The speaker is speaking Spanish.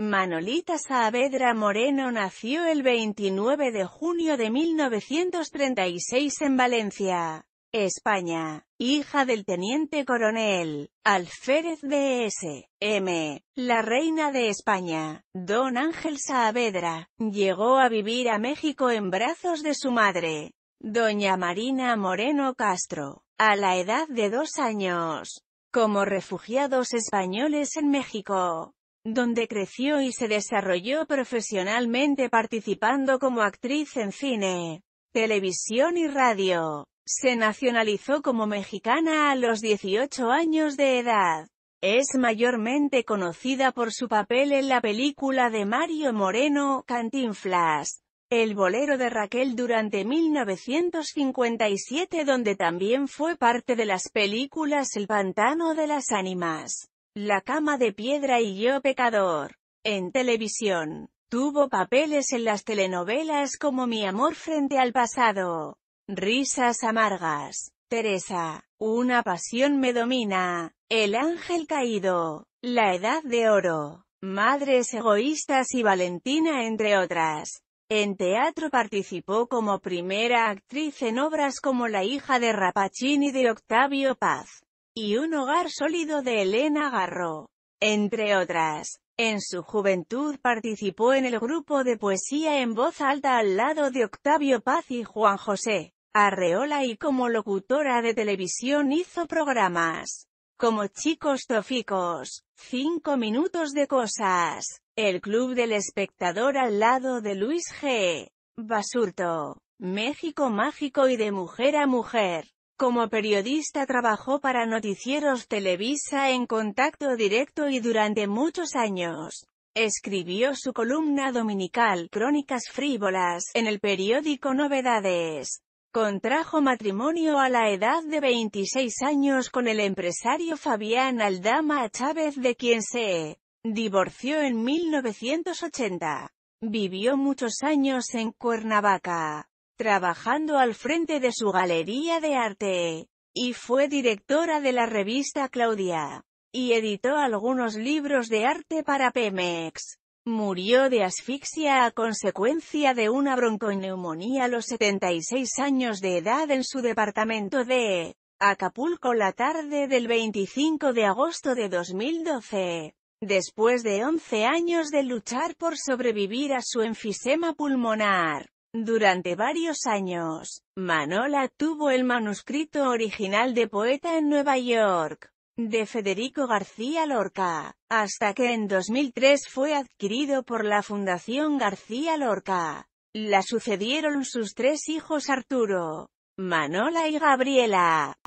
Manolita Saavedra Moreno nació el 29 de junio de 1936 en Valencia, España, hija del teniente coronel Alférez de S. M., la reina de España, don Ángel Saavedra, llegó a vivir a México en brazos de su madre, doña Marina Moreno Castro, a la edad de dos años, como refugiados españoles en México donde creció y se desarrolló profesionalmente participando como actriz en cine, televisión y radio. Se nacionalizó como mexicana a los 18 años de edad. Es mayormente conocida por su papel en la película de Mario Moreno, Cantinflas, El bolero de Raquel durante 1957 donde también fue parte de las películas El pantano de las ánimas, la cama de piedra y yo pecador. En televisión, tuvo papeles en las telenovelas como Mi amor frente al pasado, Risas amargas, Teresa, Una pasión me domina, El ángel caído, La edad de oro, Madres egoístas y Valentina entre otras. En teatro participó como primera actriz en obras como La hija de Rapacini de Octavio Paz y Un hogar sólido de Elena Garro. Entre otras, en su juventud participó en el grupo de poesía en voz alta al lado de Octavio Paz y Juan José Arreola y como locutora de televisión hizo programas como Chicos Toficos, Cinco Minutos de Cosas, El Club del Espectador al lado de Luis G. Basurto, México Mágico y de Mujer a Mujer. Como periodista trabajó para Noticieros Televisa en contacto directo y durante muchos años. Escribió su columna dominical, Crónicas Frívolas, en el periódico Novedades. Contrajo matrimonio a la edad de 26 años con el empresario Fabián Aldama Chávez de quien se divorció en 1980. Vivió muchos años en Cuernavaca trabajando al frente de su galería de arte, y fue directora de la revista Claudia, y editó algunos libros de arte para Pemex. Murió de asfixia a consecuencia de una bronconeumonía a los 76 años de edad en su departamento de Acapulco la tarde del 25 de agosto de 2012. Después de 11 años de luchar por sobrevivir a su enfisema pulmonar, durante varios años, Manola tuvo el manuscrito original de Poeta en Nueva York, de Federico García Lorca, hasta que en 2003 fue adquirido por la Fundación García Lorca. La sucedieron sus tres hijos Arturo, Manola y Gabriela.